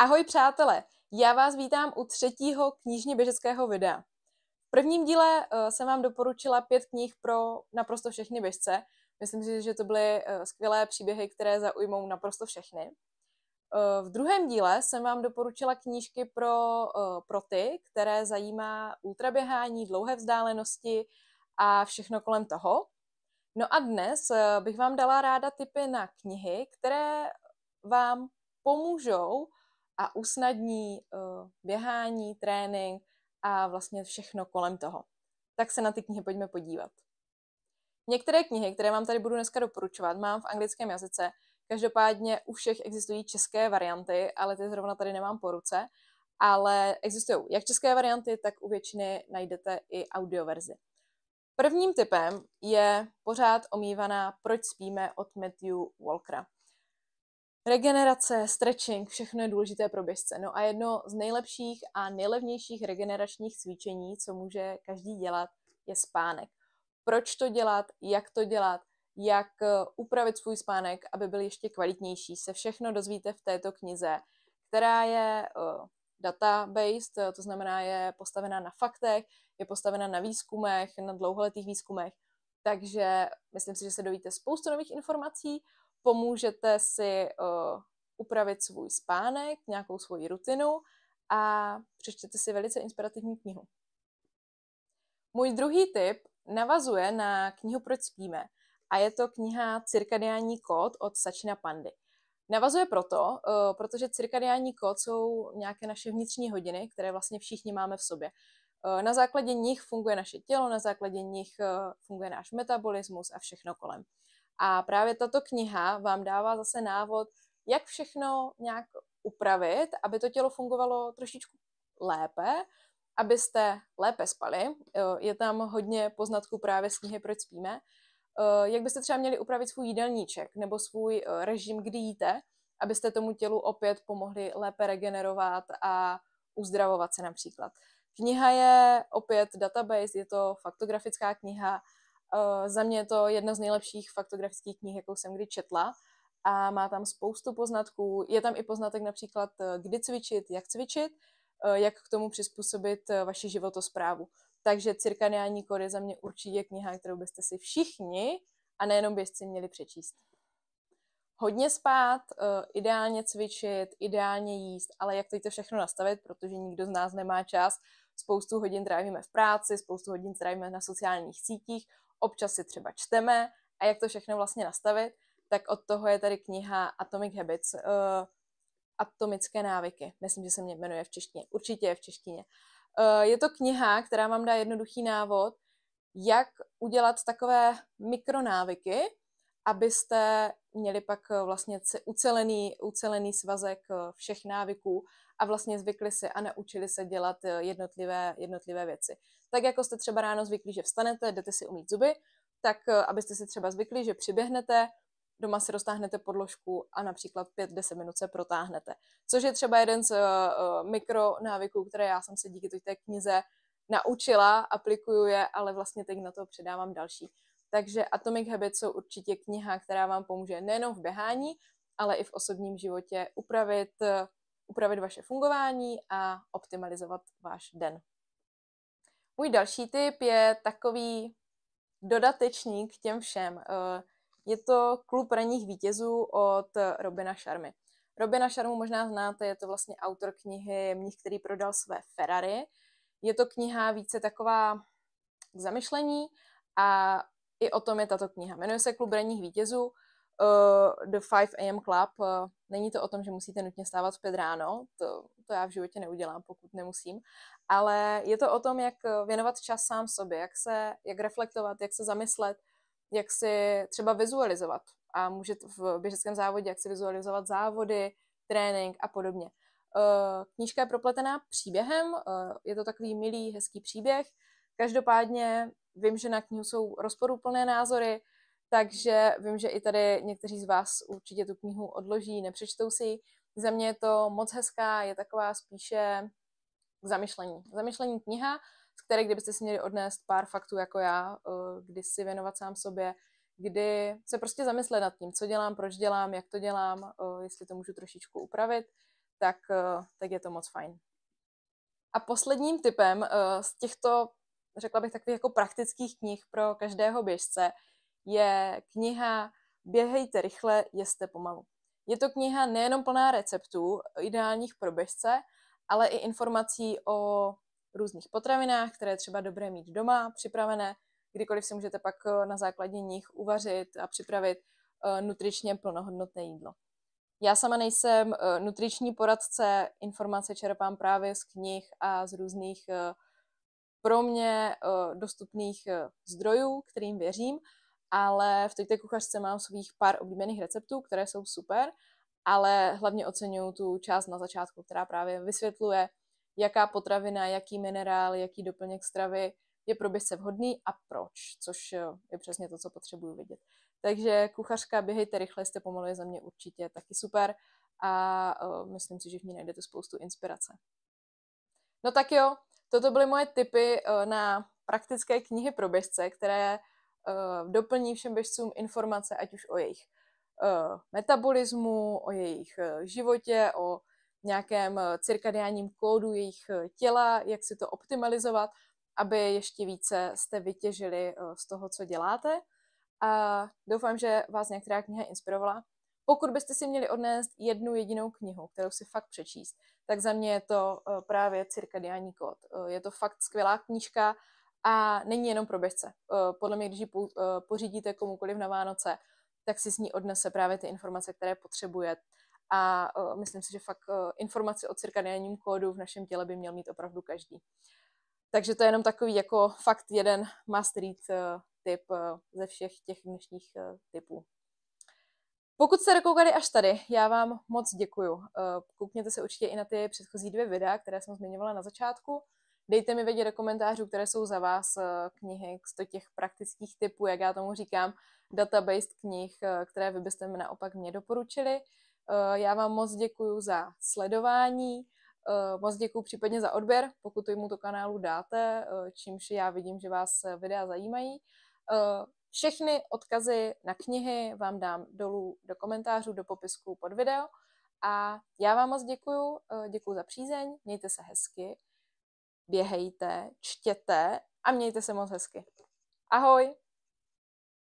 Ahoj přátelé, já vás vítám u třetího knižně běžeckého videa. V prvním díle eh, jsem vám doporučila pět knih pro naprosto všechny běžce. Myslím si, že to byly eh, skvělé příběhy, které zaujmou naprosto všechny. Eh, v druhém díle jsem vám doporučila knížky pro, pro ty, které zajímá ultraběhání, dlouhé vzdálenosti a všechno kolem toho. No a dnes bych vám dala ráda tipy na knihy, které vám pomůžou a usnadní eh, běhání, trénink a vlastně všechno kolem toho. Tak se na ty knihy pojďme podívat. Některé knihy, které vám tady budu dneska doporučovat, mám v anglickém jazyce. Každopádně u všech existují české varianty, ale ty zrovna tady nemám po ruce. Ale existují jak české varianty, tak u většiny najdete i audioverzi. Prvním typem je pořád omývaná Proč spíme od Matthew Walkera. Regenerace, stretching, všechno je důležité pro běžce. No a jedno z nejlepších a nejlevnějších regeneračních cvičení, co může každý dělat, je spánek. Proč to dělat, jak to dělat, jak eh, upravit svůj spánek, aby byl ještě kvalitnější, se všechno dozvíte v této knize, která je eh, data-based, eh, to znamená je postavena na faktech, je postavena na výzkumech, na dlouholetých výzkumech, takže myslím si, že se dovíte spoustu nových informací, pomůžete si uh, upravit svůj spánek, nějakou svoji rutinu a přečtěte si velice inspirativní knihu. Můj druhý tip navazuje na knihu Proč spíme a je to kniha Cirkadiální kód od Sačina Pandy. Navazuje proto, eh, protože cirkadiální kód jsou nějaké naše vnitřní hodiny, které vlastně všichni máme v sobě. Eh, na základě nich funguje naše tělo, na základě nich funguje náš metabolismus a všechno kolem. A právě tato kniha vám dává zase návod, jak všechno nějak upravit, aby to tělo fungovalo trošičku lépe, abyste lépe spali. E, je tam hodně poznatků právě z knihy Proč spíme. E, jak byste třeba měli upravit svůj jídelníček nebo svůj e, režim, kdy jíte, abyste tomu tělu opět pomohli lépe regenerovat a uzdravovat se například. Kniha je opět database, je to faktografická kniha, Uh, za mě je to jedna z nejlepších faktografických knih, jakou jsem kdy četla a má tam spoustu poznatků. Je tam i poznatek například, eh, kdy cvičit, jak cvičit, uh, jak k tomu přizpůsobit vaši životosprávu. Takže cirkadiální kód je za mě určitě kniha, kterou byste si všichni a nejenom běžci měli přečíst. Hodně spát, ideálně cvičit, ideálně jíst, ale jak teď to všechno nastavit, protože nikdo z nás nemá čas. Spoustu hodin trávíme v práci, spoustu hodin trávíme na sociálních sítích, občas si třeba čteme a jak to všechno vlastně nastavit, tak od toho je tady kniha Atomic Habits, uh, Atomické návyky, myslím, že se mě jmenuje v češtině, určitě je v češtině. Uh, je to kniha, která vám dá jednoduchý návod, jak udělat takové mikronávyky, abyste měli pak eh, vlastně ucelený, ucelený svazek všech návyků a vlastně zvykli si a naučili se dělat jednotlivé, jednotlivé věci. Tak jako jste třeba ráno zvyklí, že vstanete, jdete si umít zuby, tak eh, abyste si třeba zvykli, že přiběhnete, doma si roztáhnete podložku a například 5-10 minut se protáhnete. Což je třeba jeden z uh, eh, eh, mikro návyků, které já jsem se díky té knize naučila, aplikuju je, ale vlastně teď na to předávám další. Takže Atomic Habits jsou určitě kniha, která vám pomůže nejenom v běhání, ale i v osobním životě upravit, upravit vaše fungování a optimalizovat váš den. Můj další tip je takový dodatečný k těm všem. Eh, je to Klub ranních vítězů od Robina Sharmy. Robina Sharmu možná znáte, je to vlastně autor knihy Mních, který prodal své Ferrari. Je to kniha více taková k zamyšlení a i o tom je tato kniha. Jmenuje se Klub ranních vítězů uh, The 5 AM Club. Uh, není to o tom, že musíte nutně stávat v 5 ráno, to, to já v životě neudělám, pokud nemusím, ale je to o tom, jak věnovat čas sám sobě, jak se, jak reflektovat, jak se zamyslet, jak si třeba vizualizovat a můžete v běžeckém závodě, jak si vizualizovat závody, trénink a podobně. Eh, knížka je propletená příběhem, je to takový milý, hezký příběh. Každopádně vím, že na knihu jsou rozporuplné názory, takže vím, že i tady někteří z vás určitě tu knihu odloží, nepřečtou si ji. Za mě je to moc hezká, je taková spíše k zamyšlení. Zamyšlení kniha, z které kdybyste si měli odnést pár faktů jako já, eh, kdy si věnovat sám sobě, kdy se prostě zamyslet nad tím, co dělám, proč dělám, jak to dělám, eh, jestli to můžu trošičku upravit, tak, eh, tak je to moc fajn. A posledním typem z těchto, řekla bych, takových jako praktických knih pro každého běžce je kniha Běhejte rychle, jeste pomalu. Je to kniha nejenom plná receptů ideálních pro běžce, ale i informací o různých potravinách, které třeba dobré mít doma, připravené, kdykoliv si můžete pak eh, na základě nich uvařit a připravit eh, nutričně plnohodnotné jídlo. Já sama nejsem eh, nutriční poradce, informace čerpám právě z knih a z různých pro mě dostupných zdrojů, kterým věřím, ale v této té kuchařce mám svých pár oblíbených receptů, které jsou super, ale hlavně oceňuju tu část na začátku, která právě vysvětluje, jaká potravina, jaký minerál, jaký doplněk stravy je pro běžce vhodný a proč, což je přesně to, co potřebuju vidět. Takže kuchařka Běhejte rychle, jste pomalu je za mě určitě taky super a myslím si, že v ní najdete spoustu inspirace. No tak jo, toto byly moje tipy na praktické knihy pro běžce, které uh, doplní všem běžcům informace, ať už o jejich uh, metabolismu, o jejich uh, životě, o nějakém cirkadiánním kódu jejich těla, jak si to optimalizovat, aby ještě více jste vytěžili z toho, co děláte. A doufám, že vás některá kniha inspirovala. Pokud byste si měli odnést jednu jedinou knihu, kterou si fakt přečíst, tak za mě je to právě cirkadiánní kód. Je to fakt skvělá knížka, a není jenom pro běžce. Eh, podle mě, když ji eh, pořídíte komukoliv na Vánoce, tak si s ní odnese právě ty informace, které potřebuje. A eh, myslím si, že fakt informace o cirkadiánním kódu v našem těle by měl mít opravdu každý. Takže to je jenom takový jako fakt jeden must read tip ze všech těch dnešních typů. Pokud jste dokoukali až tady, já vám moc děkuju. Koukněte se určitě i na ty předchozí dvě videa, které jsem zmiňovala na začátku. Dejte mi vědět do komentářů, které jsou za vás eh, knihy z těch praktických typů, jak já tomu říkám, database knih, eh, které vy byste mi naopak mě doporučili. Eh, já vám moc děkuji za sledování, moc děkuji případně za odběr, pokud to jim to kanálu dáte, čímž já vidím, že vás videa zajímají. Všechny odkazy na knihy vám dám dolů do komentářů, do popisku pod video. A já vám moc děkuji, děkuji za přízeň, mějte se hezky běhejte, čtěte a mějte se moc hezky. Ahoj!